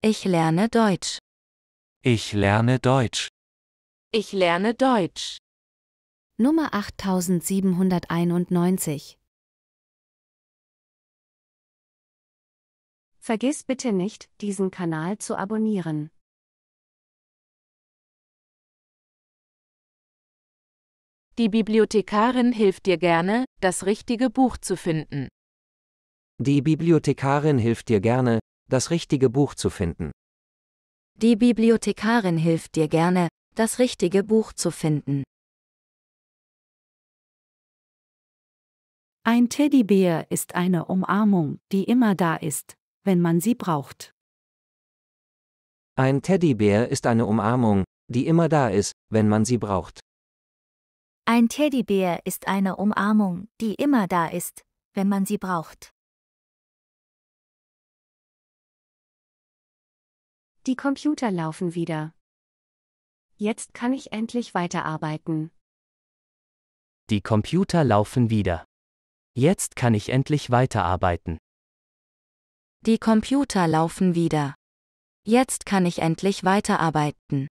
Ich lerne Deutsch. Ich lerne Deutsch. Ich lerne Deutsch. Nummer 8791. Vergiss bitte nicht, diesen Kanal zu abonnieren. Die Bibliothekarin hilft dir gerne, das richtige Buch zu finden. Die Bibliothekarin hilft dir gerne, das richtige Buch zu finden. Die Bibliothekarin hilft dir gerne, das richtige Buch zu finden. Ein Teddybär ist eine Umarmung, die immer da ist, wenn man sie braucht. Ein Teddybär ist eine Umarmung, die immer da ist, wenn man sie braucht. Ein Teddybär ist eine Umarmung, die immer da ist, wenn man sie braucht. Die Computer laufen wieder. Jetzt kann ich endlich weiterarbeiten. Die Computer laufen wieder. Jetzt kann ich endlich weiterarbeiten. Die Computer laufen wieder. Jetzt kann ich endlich weiterarbeiten.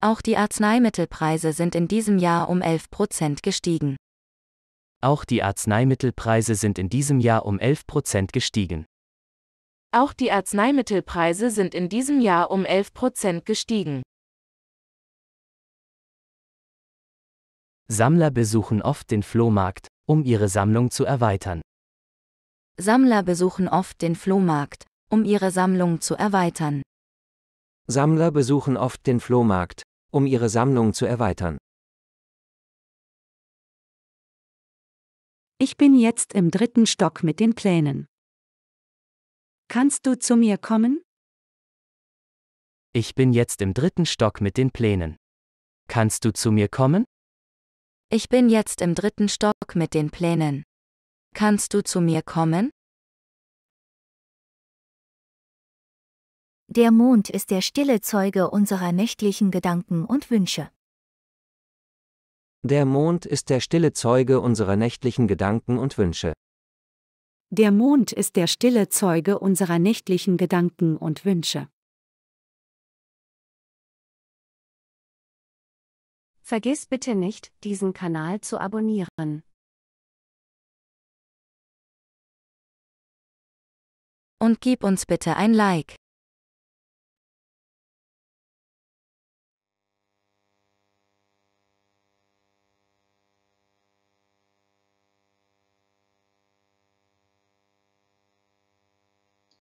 Auch die Arzneimittelpreise sind in diesem Jahr um 11 Prozent gestiegen. Auch die Arzneimittelpreise sind in diesem Jahr um 11 Prozent gestiegen. Auch die Arzneimittelpreise sind in diesem Jahr um 11 Prozent gestiegen. Sammler besuchen oft den Flohmarkt, um ihre Sammlung zu erweitern. Sammler besuchen oft den Flohmarkt, um ihre Sammlung zu erweitern. Sammler besuchen oft den Flohmarkt, um ihre Sammlung zu erweitern. Ich bin jetzt im dritten Stock mit den Plänen. Kannst du zu mir kommen? Ich bin jetzt im dritten Stock mit den Plänen. Kannst du zu mir kommen? Ich bin jetzt im dritten Stock mit den Plänen. Kannst du zu mir kommen? Der Mond ist der stille Zeuge unserer nächtlichen Gedanken und Wünsche. Der Mond ist der stille Zeuge unserer nächtlichen Gedanken und Wünsche. Der Mond ist der stille Zeuge unserer nächtlichen Gedanken und Wünsche. Vergiss bitte nicht, diesen Kanal zu abonnieren. Und gib uns bitte ein Like.